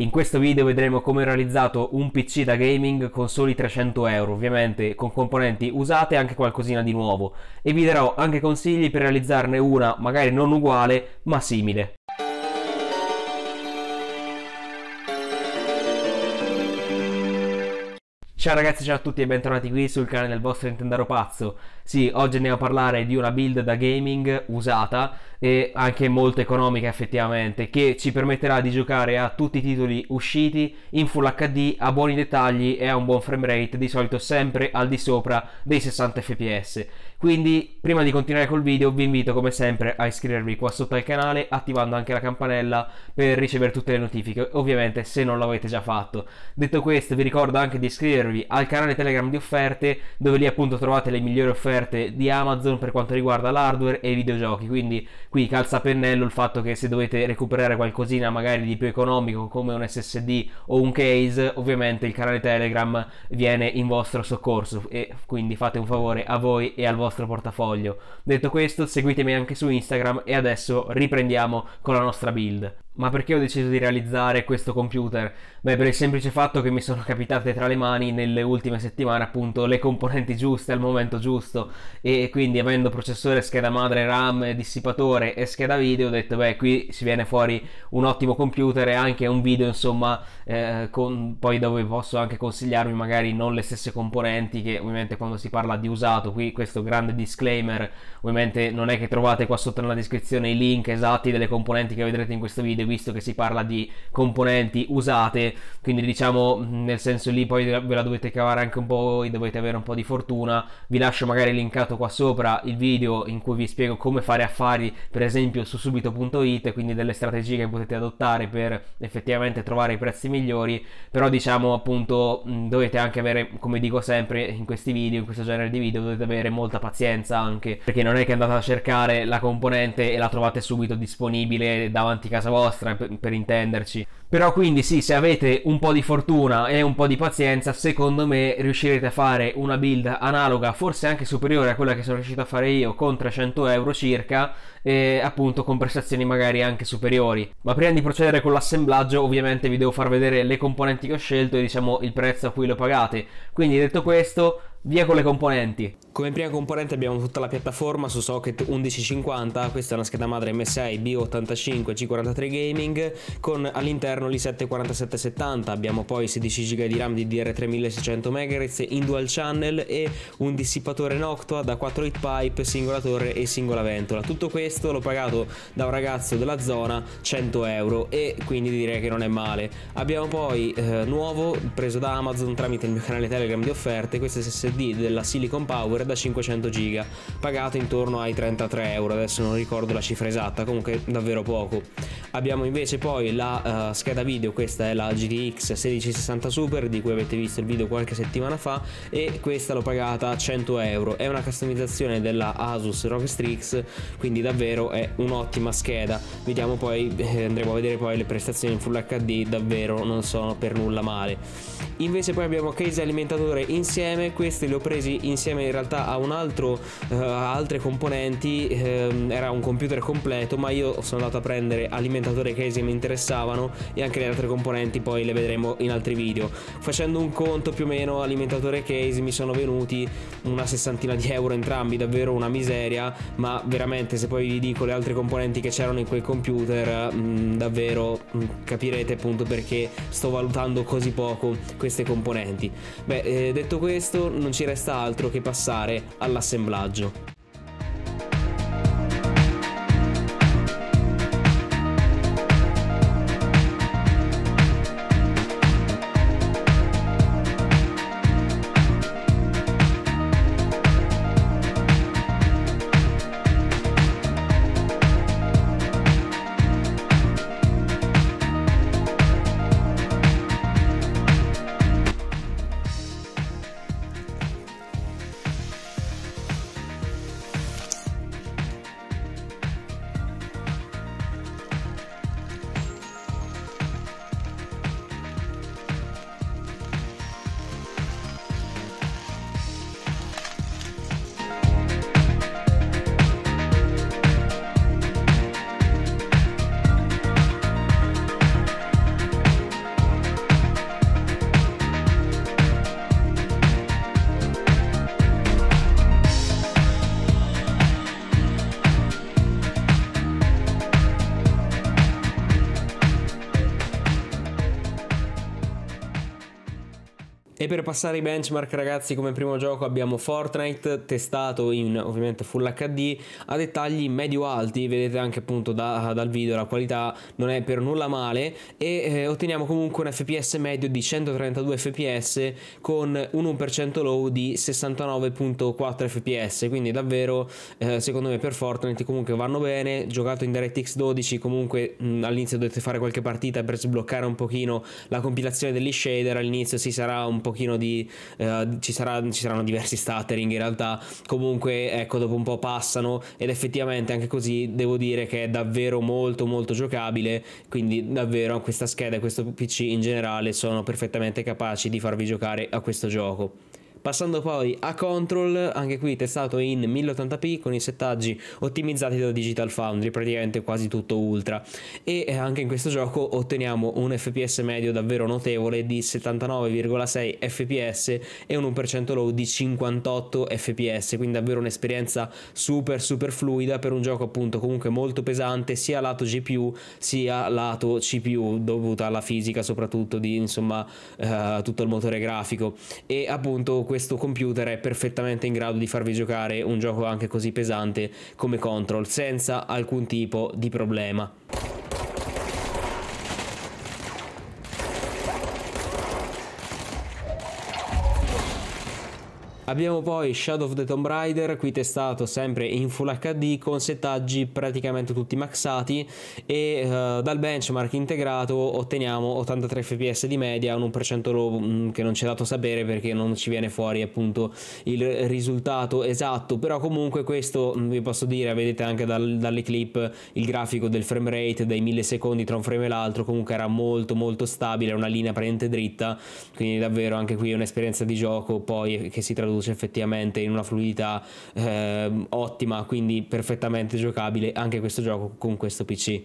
In questo video vedremo come ho realizzato un PC da gaming con soli 300 euro, ovviamente con componenti usate e anche qualcosina di nuovo, e vi darò anche consigli per realizzarne una magari non uguale ma simile. Ciao ragazzi, ciao a tutti e bentornati qui sul canale del vostro Nintendaro Pazzo. Sì, oggi andiamo a parlare di una build da gaming usata e anche molto economica effettivamente, che ci permetterà di giocare a tutti i titoli usciti in Full HD a buoni dettagli e a un buon frame rate, di solito sempre al di sopra dei 60 fps. Quindi, prima di continuare col video, vi invito come sempre a iscrivervi qua sotto al canale, attivando anche la campanella per ricevere tutte le notifiche, ovviamente se non l'avete già fatto. Detto questo, vi ricordo anche di iscrivervi al canale Telegram di offerte, dove lì appunto trovate le migliori offerte scoperte di Amazon per quanto riguarda l'hardware e i videogiochi. Quindi qui calza a pennello il fatto che se dovete recuperare qualcosina magari di più economico come un SSD o un case, ovviamente il canale Telegram viene in vostro soccorso e quindi fate un favore a voi e al vostro portafoglio. Detto questo, seguitemi anche su Instagram e adesso riprendiamo con la nostra build. Ma perché ho deciso di realizzare questo computer? Beh, per il semplice fatto che mi sono capitate tra le mani nelle ultime settimane appunto le componenti giuste al momento giusto e quindi avendo processore, scheda madre, RAM, dissipatore e scheda video ho detto beh qui si viene fuori un ottimo computer e anche un video insomma eh, con, poi dove posso anche consigliarvi magari non le stesse componenti che ovviamente quando si parla di usato qui questo grande disclaimer ovviamente non è che trovate qua sotto nella descrizione i link esatti delle componenti che vedrete in questo video visto che si parla di componenti usate, quindi diciamo nel senso lì poi ve la dovete cavare anche un po' voi, dovete avere un po' di fortuna. Vi lascio magari linkato qua sopra il video in cui vi spiego come fare affari, per esempio su subito.it, quindi delle strategie che potete adottare per effettivamente trovare i prezzi migliori, però diciamo appunto dovete anche avere, come dico sempre in questi video, in questo genere di video, dovete avere molta pazienza anche perché non è che andate a cercare la componente e la trovate subito disponibile davanti a casa vostra vostra per, per intenderci. Però quindi sì, se avete un po' di fortuna e un po' di pazienza, secondo me riuscirete a fare una build analoga, forse anche superiore a quella che sono riuscito a fare io con 300 euro circa e appunto con prestazioni magari anche superiori. Ma prima di procedere con l'assemblaggio ovviamente vi devo far vedere le componenti che ho scelto e diciamo il prezzo a cui lo pagate. Quindi detto questo Via con le componenti. Come prima componente abbiamo tutta la piattaforma su socket 1150, questa è una scheda madre MSI B85 C43 Gaming con all'interno l'i7-4770, abbiamo poi 16 GB di RAM di DR3600 MHz in dual channel e un dissipatore Noctua da 4 hit pipe, singola torre e singola ventola. Tutto questo l'ho pagato da un ragazzo della zona 100 euro e quindi direi che non è male. Abbiamo poi eh, nuovo preso da Amazon tramite il mio canale Telegram di offerte, queste 60 SSD della Silicon Power da 500 GB, pagata intorno ai 33 euro, adesso non ricordo la cifra esatta, comunque davvero poco. Abbiamo invece poi la uh, scheda video, questa è la GTX 1660 Super di cui avete visto il video qualche settimana fa e questa l'ho pagata a 100 euro, è una customizzazione della Asus ROG Strix, quindi davvero è un'ottima scheda. Vediamo poi, eh, andremo a vedere poi le prestazioni in Full HD, davvero non sono per nulla male. Invece poi abbiamo case alimentatore insieme, questa questi li ho presi insieme in realtà a un altro, uh, altre componenti, um, era un computer completo, ma io sono andato a prendere alimentatori case mi interessavano e anche le altre componenti poi le vedremo in altri video. Facendo un conto più o meno alimentatore case mi sono venuti una sessantina di euro entrambi, davvero una miseria, ma veramente se poi vi dico le altre componenti che c'erano in quel computer, mh, mm, davvero mh, mm, capirete appunto perché sto valutando così poco queste componenti. Beh, eh, detto questo, non ci resta altro che passare all'assemblaggio. per passare i benchmark ragazzi come primo gioco abbiamo Fortnite testato in ovviamente Full HD a dettagli medio-alti, vedete anche appunto da, dal video la qualità non è per nulla male e eh, otteniamo comunque un FPS medio di 132 fps con un 1% low di 69.4 fps, quindi davvero eh, secondo me per Fortnite comunque vanno bene, giocato in DirectX 12 comunque all'inizio dovete fare qualche partita per sbloccare un pochino la compilazione degli shader, all'inizio si sarà un pochino pochino di... Eh, ci, sarà, ci, saranno diversi stuttering in realtà, comunque ecco dopo un po' passano ed effettivamente anche così devo dire che è davvero molto molto giocabile, quindi davvero questa scheda e questo PC in generale sono perfettamente capaci di farvi giocare a questo gioco. Passando poi a Control, anche qui testato in 1080p con i settaggi ottimizzati da Digital Foundry, praticamente quasi tutto ultra. E eh, anche in questo gioco otteniamo un FPS medio davvero notevole di 79,6 fps e un 1% low di 58 fps, quindi davvero un'esperienza super super fluida per un gioco appunto comunque molto pesante sia lato GPU sia lato CPU dovuta alla fisica soprattutto di insomma eh, tutto il motore grafico e appunto questo computer è perfettamente in grado di farvi giocare un gioco anche così pesante come Control senza alcun tipo di problema. Abbiamo poi Shadow of the Tomb Raider, qui testato sempre in Full HD con settaggi praticamente tutti maxati e uh, dal benchmark integrato otteniamo 83 fps di media, un 1% low mm, che non ci è dato sapere perché non ci viene fuori appunto il risultato esatto, però comunque questo mm, vi posso dire, vedete anche dal, dalle clip il grafico del frame rate dai millisecondi tra un frame e l'altro comunque era molto molto stabile, una linea praticamente dritta, quindi davvero anche qui è un'esperienza di gioco poi che si traduce produce effettivamente in una fluidità eh, ottima, quindi perfettamente giocabile anche questo gioco con questo PC.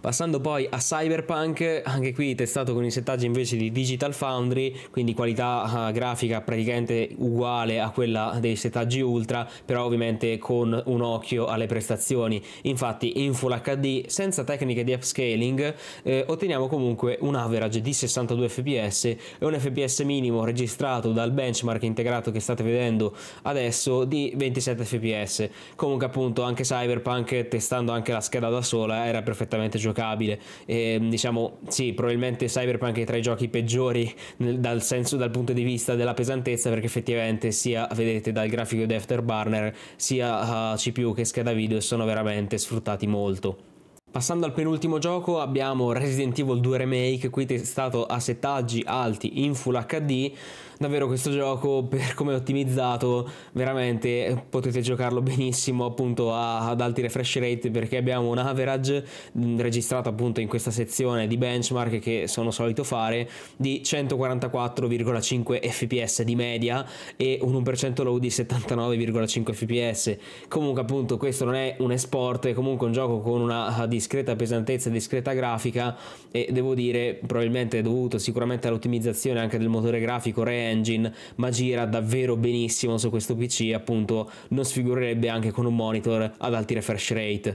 Passando poi a Cyberpunk, anche qui testato con i settaggi invece di Digital Foundry, quindi qualità ah, grafica praticamente uguale a quella dei settaggi Ultra, però ovviamente con un occhio alle prestazioni. Infatti in Full HD senza tecniche di upscaling eh, otteniamo comunque un average di 62 fps e un fps minimo registrato dal benchmark integrato che state vedendo adesso di 27 fps. Comunque appunto anche Cyberpunk testando anche la scheda da sola era perfettamente giusto giocabile. E, diciamo, sì, probabilmente Cyberpunk è tra i giochi peggiori nel, dal, senso, dal punto di vista della pesantezza, perché effettivamente sia, vedete, dal grafico di Afterburner, sia uh, CPU che scheda video sono veramente sfruttati molto. Passando al penultimo gioco abbiamo Resident Evil 2 Remake, qui testato a settaggi alti in Full HD, davvero questo gioco per come è ottimizzato veramente eh, potete giocarlo benissimo appunto a, ad alti refresh rate perché abbiamo un average mm, registrato appunto in questa sezione di benchmark che sono solito fare di 144,5 fps di media e un 1% low di 79,5 fps comunque appunto questo non è un esport è comunque un gioco con una eh, discreta pesantezza, e discreta grafica e devo dire probabilmente è dovuto sicuramente all'ottimizzazione anche del motore grafico Re-Engine, ma gira davvero benissimo su questo PC appunto non sfigurerebbe anche con un monitor ad alti refresh rate.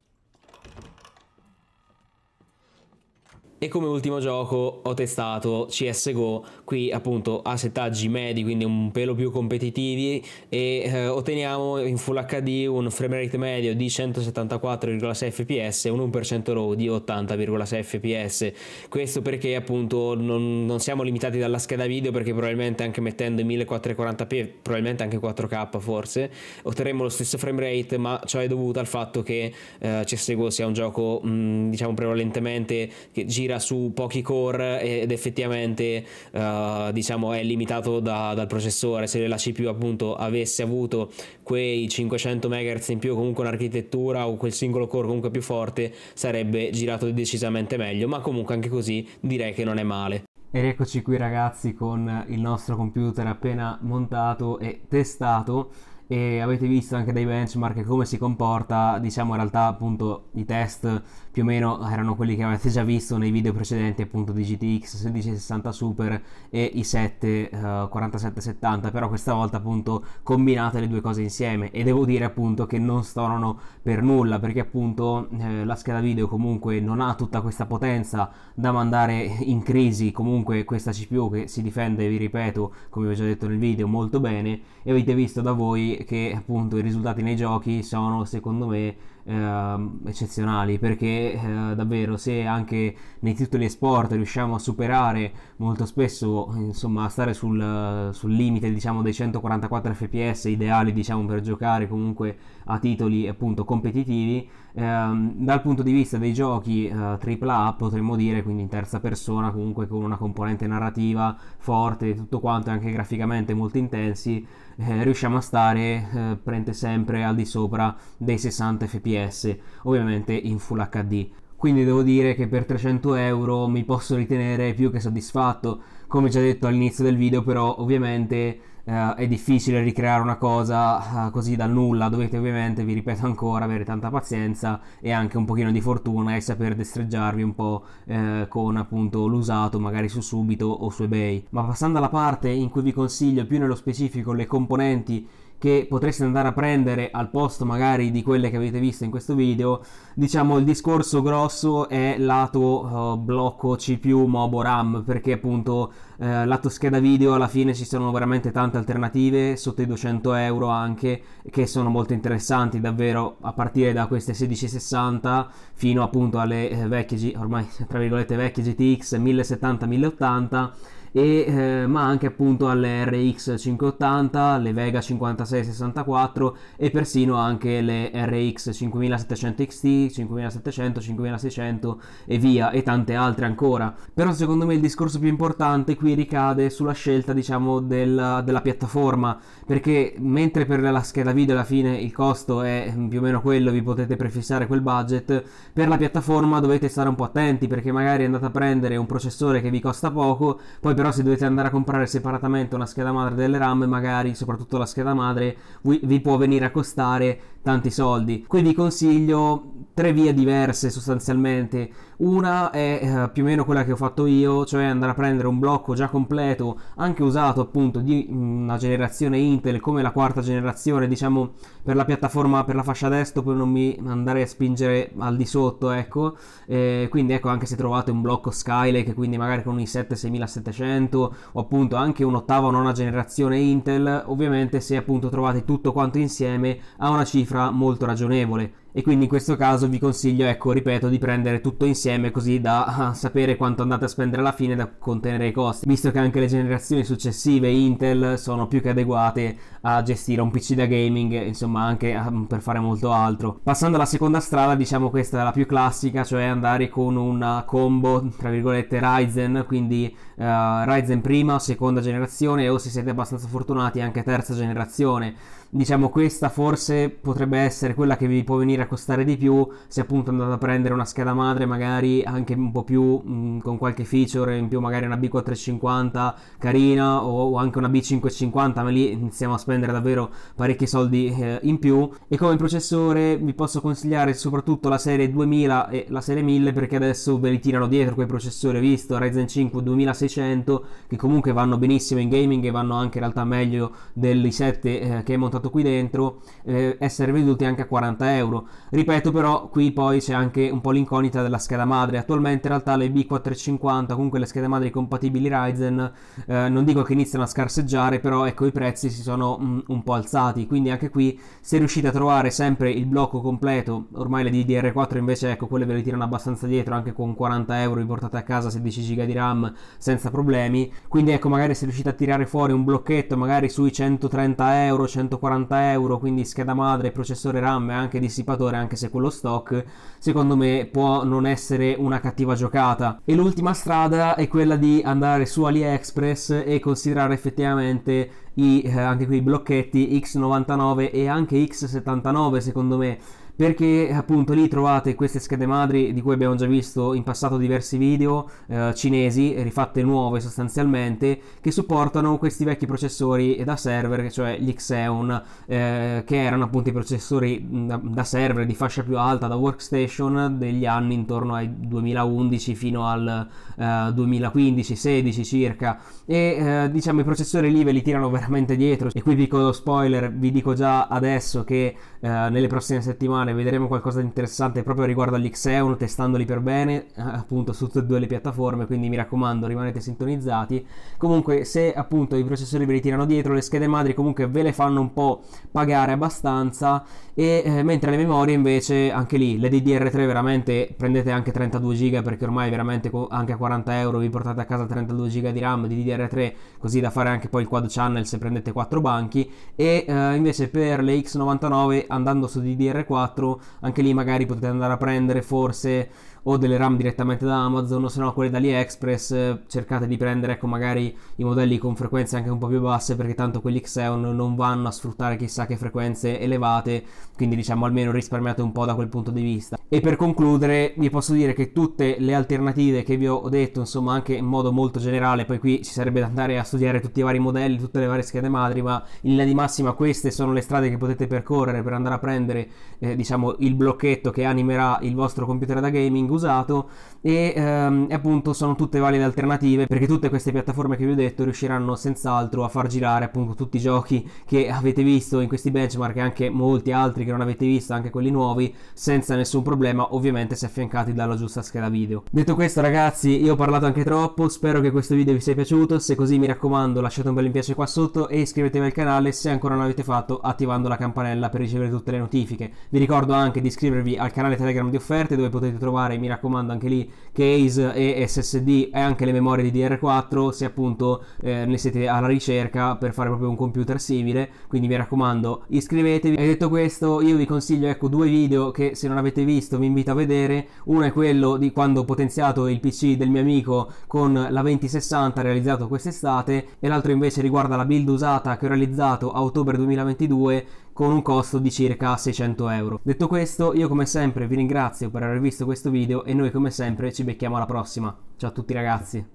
E come ultimo gioco ho testato CSGO, qui appunto a settaggi medi, quindi un pelo più competitivi e eh, otteniamo in Full HD un frame rate medio di 174,6 fps e un 1% RAW di 80,6 fps. Questo perché appunto non, non, siamo limitati dalla scheda video perché probabilmente anche mettendo 1440p, probabilmente anche 4K forse, otterremo lo stesso frame rate, ma ciò è dovuto al fatto che eh, CSGO sia un gioco mh, diciamo prevalentemente che gira gira su pochi core ed effettivamente uh, diciamo è limitato da, dal processore se la CPU appunto avesse avuto quei 500 MHz in più comunque un'architettura o quel singolo core comunque più forte sarebbe girato decisamente meglio ma comunque anche così direi che non è male e eccoci qui ragazzi con il nostro computer appena montato e testato e avete visto anche dai benchmark come si comporta, diciamo in realtà appunto i test più o meno erano quelli che avete già visto nei video precedenti appunto di GTX 1660 Super e i 7 uh, 4770, però questa volta appunto combinate le due cose insieme e devo dire appunto che non stonano per nulla perché appunto eh, la scheda video comunque non ha tutta questa potenza da mandare in crisi comunque questa CPU che si difende, vi ripeto, come vi ho già detto nel video molto bene e avete visto da voi che appunto i risultati nei giochi sono secondo me eh, eccezionali perché eh, davvero se anche nei titoli sport riusciamo a superare molto spesso insomma a stare sul, sul limite diciamo dei 144 fps ideali diciamo per giocare comunque a titoli appunto competitivi eh, dal punto di vista dei giochi AAA eh, potremmo dire quindi in terza persona comunque con una componente narrativa forte e tutto quanto anche graficamente molto intensi eh, riusciamo a stare eh, prende sempre al di sopra dei 60 fps fps, ovviamente in Full HD. Quindi devo dire che per 300 euro mi posso ritenere più che soddisfatto, come già detto all'inizio del video, però ovviamente Uh, è difficile ricreare una cosa uh, così dal nulla, dovete ovviamente, vi ripeto ancora, avere tanta pazienza e anche un pochino di fortuna e saper destreggiarvi un po' uh, con appunto l'usato, magari su Subito o su eBay. Ma passando alla parte in cui vi consiglio più nello specifico le componenti che potreste andare a prendere al posto magari di quelle che avete visto in questo video, diciamo il discorso grosso è lato uh, blocco CPU Mobo RAM, perché appunto uh, lato scheda video alla fine ci sono veramente tante alternative, sotto i 200 euro anche, che sono molto interessanti davvero, a partire da queste 1660 fino appunto alle eh, vecchie, ormai tra virgolette vecchie GTX 1070-1080 e, eh, ma anche appunto alle RX 580, le Vega 5664 e persino anche le RX 5700 XT, 5700, 5600 e via e tante altre ancora. Però secondo me il discorso più importante qui ricade sulla scelta diciamo della, della piattaforma perché mentre per la scheda video alla fine il costo è più o meno quello, vi potete prefissare quel budget, per la piattaforma dovete stare un po' attenti perché magari andate a prendere un processore che vi costa poco, poi per però se dovete andare a comprare separatamente una scheda madre delle RAM, magari soprattutto la scheda madre vi, vi può venire a costare tanti soldi. Quindi consiglio tre vie diverse sostanzialmente. Una è eh, più o meno quella che ho fatto io, cioè andare a prendere un blocco già completo, anche usato appunto di una generazione Intel come la quarta generazione, diciamo per la piattaforma, per la fascia desktop, per non mi andare a spingere al di sotto, ecco. Eh, quindi ecco, anche se trovate un blocco Skylake, quindi magari con un i7 6700 o appunto anche un'ottava o nona generazione Intel, ovviamente se appunto trovate tutto quanto insieme a una cifra molto ragionevole e quindi in questo caso vi consiglio, ecco, ripeto, di prendere tutto insieme così da ah, sapere quanto andate a spendere alla fine e da contenere i costi, visto che anche le generazioni successive Intel sono più che adeguate a gestire un PC da gaming, insomma anche ah, per fare molto altro. Passando alla seconda strada, diciamo questa è la più classica, cioè andare con una combo, tra virgolette, Ryzen, quindi uh, Ryzen prima, seconda generazione o se siete abbastanza fortunati anche terza generazione diciamo questa forse potrebbe essere quella che vi può venire a costare di più se appunto andate a prendere una scheda madre magari anche un po' più mh, mm, con qualche feature in più magari una B450 carina o, o anche una B550 ma lì iniziamo a spendere davvero parecchi soldi eh, in più e come processore vi posso consigliare soprattutto la serie 2000 e la serie 1000 perché adesso ve li tirano dietro quei processori visto Ryzen 5 2600 che comunque vanno benissimo in gaming e vanno anche in realtà meglio dell'i7 eh, che è montato porto qui dentro eh, essere venduti anche a 40 euro. Ripeto però, qui poi c'è anche un po' l'incognita della scheda madre. Attualmente in realtà le B450, comunque le schede madri compatibili Ryzen, eh, non dico che iniziano a scarseggiare, però ecco i prezzi si sono un, mm, un po' alzati. Quindi anche qui, se riuscite a trovare sempre il blocco completo, ormai le DDR4 invece ecco quelle ve le tirano abbastanza dietro, anche con 40 euro vi portate a casa 16 giga di RAM senza problemi. Quindi ecco magari se riuscite a tirare fuori un blocchetto magari sui 130 euro, 140 40 euro, quindi scheda madre, processore RAM e anche dissipatore, anche se quello stock, secondo me può non essere una cattiva giocata. E l'ultima strada è quella di andare su AliExpress e considerare effettivamente i, eh, anche quei blocchetti X99 e anche X79, secondo me perché appunto lì trovate queste schede madri di cui abbiamo già visto in passato diversi video eh, cinesi, rifatte nuove sostanzialmente, che supportano questi vecchi processori da server, cioè gli Xeon, eh, che erano appunto i processori mm, da, da server di fascia più alta, da workstation, degli anni intorno ai 2011 fino al eh, 2015-16 circa. E eh, diciamo i processori lì ve li tirano veramente dietro. E qui piccolo spoiler, vi dico già adesso che eh, nelle prossime settimane settimane vedremo qualcosa di interessante proprio riguardo all'X1, testandoli per bene, eh, appunto su tutte e due le piattaforme, quindi mi raccomando rimanete sintonizzati. Comunque se appunto i processori ve li tirano dietro, le schede madri comunque ve le fanno un po' pagare abbastanza, e eh, mentre le memorie invece anche lì, le DDR3 veramente prendete anche 32 GB perché ormai veramente anche a 40 euro vi portate a casa 32 GB di RAM di DDR3, così da fare anche poi il quad channel se prendete 4 banchi, e eh, invece per le X99 andando su DDR4 4, anche lì magari potete andare a prendere forse o delle RAM direttamente da Amazon o se no quelle da AliExpress, cercate di prendere ecco magari i modelli con frequenze anche un po' più basse perché tanto quelli Xeon non vanno a sfruttare chissà che frequenze elevate, quindi diciamo almeno risparmiate un po' da quel punto di vista. E per concludere vi posso dire che tutte le alternative che vi ho detto, insomma anche in modo molto generale, poi qui ci sarebbe da andare a studiare tutti i vari modelli, tutte le varie schede madri, ma in linea di massima queste sono le strade che potete percorrere per andare a prendere eh, diciamo il blocchetto che animerà il vostro computer da gaming usato e ehm, appunto sono tutte valide alternative perché tutte queste piattaforme che vi ho detto riusciranno senz'altro a far girare appunto tutti i giochi che avete visto in questi benchmark e anche molti altri che non avete visto, anche quelli nuovi, senza nessun problema, ovviamente se affiancati dalla giusta scheda video. Detto questo ragazzi, io ho parlato anche troppo, spero che questo video vi sia piaciuto, se così mi raccomando lasciate un bel mi piace qua sotto e iscrivetevi al canale se ancora non l'avete fatto attivando la campanella per ricevere tutte le notifiche. Vi ricordo ricordo anche di iscrivervi al canale Telegram di offerte dove potete trovare, mi raccomando, anche lì case e SSD e anche le memorie di DR4 se appunto eh, ne siete alla ricerca per fare proprio un computer simile. Quindi mi raccomando, iscrivetevi. E detto questo, io vi consiglio ecco due video che se non avete visto vi invito a vedere. Uno è quello di quando ho potenziato il PC del mio amico con la 2060 realizzato quest'estate e l'altro invece riguarda la build usata che ho realizzato a ottobre 2022 con un costo di circa 600 euro. Detto questo, io come sempre vi ringrazio per aver visto questo video e noi come sempre ci becchiamo alla prossima. Ciao a tutti ragazzi!